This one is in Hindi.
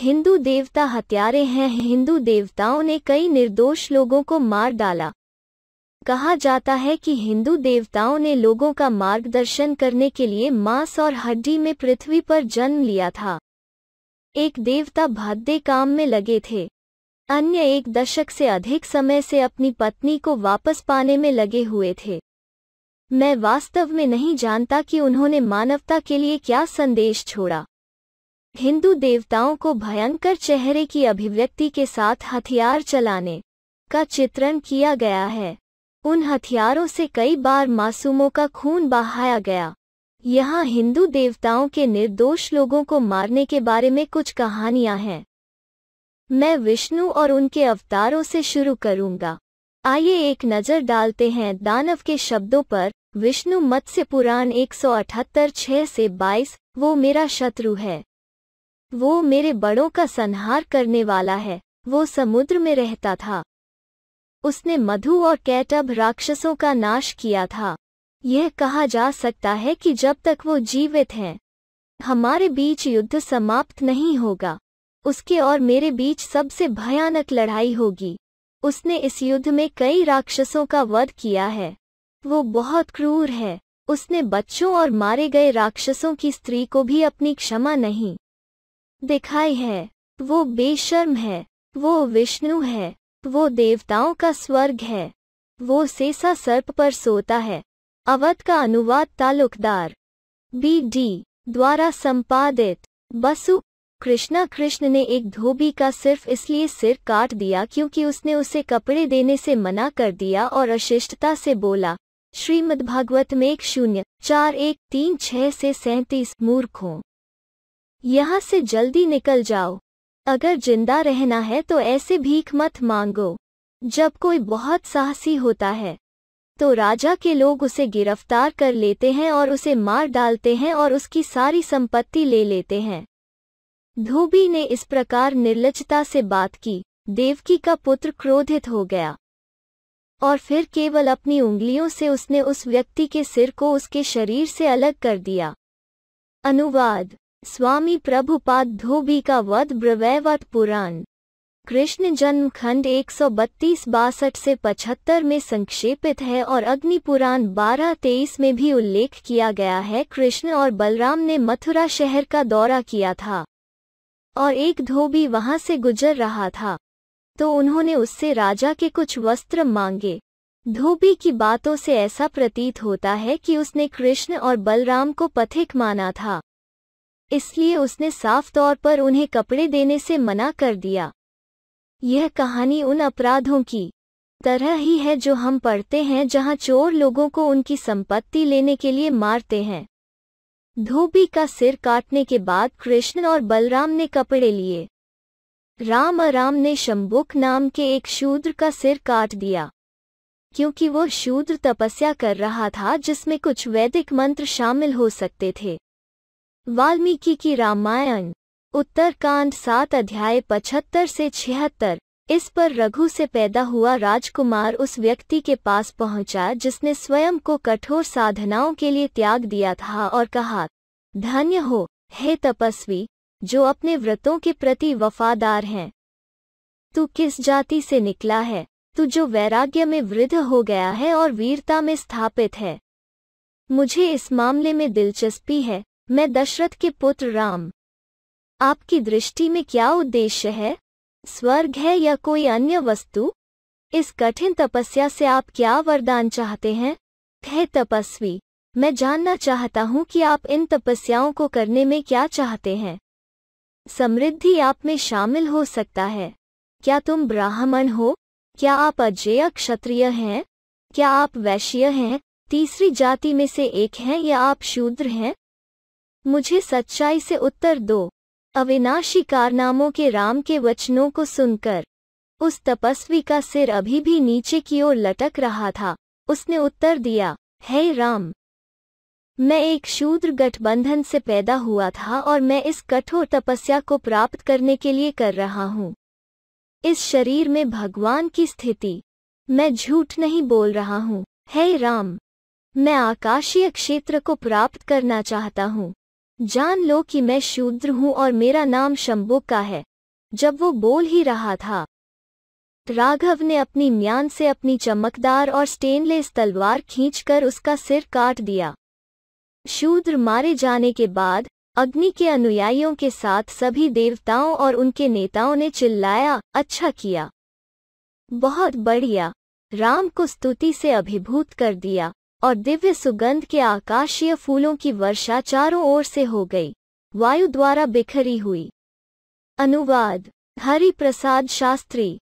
हिंदू देवता हत्यारे हैं हिंदू देवताओं ने कई निर्दोष लोगों को मार डाला कहा जाता है कि हिंदू देवताओं ने लोगों का मार्गदर्शन करने के लिए मांस और हड्डी में पृथ्वी पर जन्म लिया था एक देवता भद्दे काम में लगे थे अन्य एक दशक से अधिक समय से अपनी पत्नी को वापस पाने में लगे हुए थे मैं वास्तव में नहीं जानता कि उन्होंने मानवता के लिए क्या संदेश छोड़ा हिंदू देवताओं को भयंकर चेहरे की अभिव्यक्ति के साथ हथियार चलाने का चित्रण किया गया है उन हथियारों से कई बार मासूमों का खून बहाया गया यहाँ हिंदू देवताओं के निर्दोष लोगों को मारने के बारे में कुछ कहानियां हैं मैं विष्णु और उनके अवतारों से शुरू करूंगा आइए एक नज़र डालते हैं दानव के शब्दों पर विष्णु मत्स्य पुराण एक सौ अठहत्तर छः से बाईस वो मेरा शत्रु है वो मेरे बड़ों का संहार करने वाला है वो समुद्र में रहता था उसने मधु और कैटब राक्षसों का नाश किया था यह कहा जा सकता है कि जब तक वो जीवित हैं हमारे बीच युद्ध समाप्त नहीं होगा उसके और मेरे बीच सबसे भयानक लड़ाई होगी उसने इस युद्ध में कई राक्षसों का वध किया है वो बहुत क्रूर है उसने बच्चों और मारे गए राक्षसों की स्त्री को भी अपनी क्षमा नहीं दिखाई है वो बेशर्म है वो विष्णु है वो देवताओं का स्वर्ग है वो सेसा सर्प पर सोता है अवध का अनुवाद तालुकदार बी डी द्वारा संपादित बसु कृष्णा कृष्ण ने एक धोबी का सिर्फ इसलिए सिर काट दिया क्योंकि उसने उसे कपड़े देने से मना कर दिया और अशिष्टता से बोला श्रीमद्भागवत में एक शून्य चार एक तीन छह से सैंतीस मूर्खों यहाँ से जल्दी निकल जाओ अगर जिंदा रहना है तो ऐसे भीख मत मांगो जब कोई बहुत साहसी होता है तो राजा के लोग उसे गिरफ्तार कर लेते हैं और उसे मार डालते हैं और उसकी सारी संपत्ति ले लेते हैं धोबी ने इस प्रकार निर्लजता से बात की देवकी का पुत्र क्रोधित हो गया और फिर केवल अपनी उंगलियों से उसने उस व्यक्ति के सिर को उसके शरीर से अलग कर दिया अनुवाद स्वामी प्रभुपाद धोबी का वध ब्रवैवत पुराण कृष्ण जन्म खंड एक सौ बत्तीस बासठ से पचहत्तर में संक्षेपित है और अग्नि पुराण बारह तेईस में भी उल्लेख किया गया है कृष्ण और बलराम ने मथुरा शहर का दौरा किया था और एक धोबी वहां से गुजर रहा था तो उन्होंने उससे राजा के कुछ वस्त्र मांगे धोबी की बातों से ऐसा प्रतीत होता है कि उसने कृष्ण और बलराम को पथिक माना था इसलिए उसने साफ तौर पर उन्हें कपड़े देने से मना कर दिया यह कहानी उन अपराधों की तरह ही है जो हम पढ़ते हैं जहां चोर लोगों को उनकी संपत्ति लेने के लिए मारते हैं धोबी का सिर काटने के बाद कृष्ण और बलराम ने कपड़े लिए राम राम ने शंबुक नाम के एक शूद्र का सिर काट दिया क्योंकि वो शूद्र तपस्या कर रहा था जिसमें कुछ वैदिक मंत्र शामिल हो सकते थे वाल्मीकि की रामायण उत्तरकांड सात अध्याय पचहत्तर से छिहत्तर इस पर रघु से पैदा हुआ राजकुमार उस व्यक्ति के पास पहुंचा जिसने स्वयं को कठोर साधनाओं के लिए त्याग दिया था और कहा धन्य हो हे तपस्वी जो अपने व्रतों के प्रति वफादार हैं तू किस जाति से निकला है तू जो वैराग्य में वृद्ध हो गया है और वीरता में स्थापित है मुझे इस मामले में दिलचस्पी है मैं दशरथ के पुत्र राम आपकी दृष्टि में क्या उद्देश्य है स्वर्ग है या कोई अन्य वस्तु इस कठिन तपस्या से आप क्या वरदान चाहते हैं है तपस्वी मैं जानना चाहता हूँ कि आप इन तपस्याओं को करने में क्या चाहते हैं समृद्धि आप में शामिल हो सकता है क्या तुम ब्राह्मण हो क्या आप अजेय क्षत्रिय हैं क्या आप वैश्य हैं तीसरी जाति में से एक हैं या आप शूद्र हैं मुझे सच्चाई से उत्तर दो अविनाशी कारनामों के राम के वचनों को सुनकर उस तपस्वी का सिर अभी भी नीचे की ओर लटक रहा था उसने उत्तर दिया हे राम मैं एक शूद्र गठबंधन से पैदा हुआ था और मैं इस कठोर तपस्या को प्राप्त करने के लिए कर रहा हूँ इस शरीर में भगवान की स्थिति मैं झूठ नहीं बोल रहा हूँ हे राम मैं आकाशीय क्षेत्र को प्राप्त करना चाहता हूँ जान लो कि मैं शूद्र हूं और मेरा नाम शंबुक का है जब वो बोल ही रहा था राघव ने अपनी म्यान से अपनी चमकदार और स्टेनलेस तलवार खींचकर उसका सिर काट दिया शूद्र मारे जाने के बाद अग्नि के अनुयायियों के साथ सभी देवताओं और उनके नेताओं ने चिल्लाया अच्छा किया बहुत बढ़िया राम को स्तुति से अभिभूत कर दिया और दिव्य सुगंध के आकाशीय फूलों की वर्षा चारों ओर से हो गई वायु द्वारा बिखरी हुई अनुवाद हरि प्रसाद शास्त्री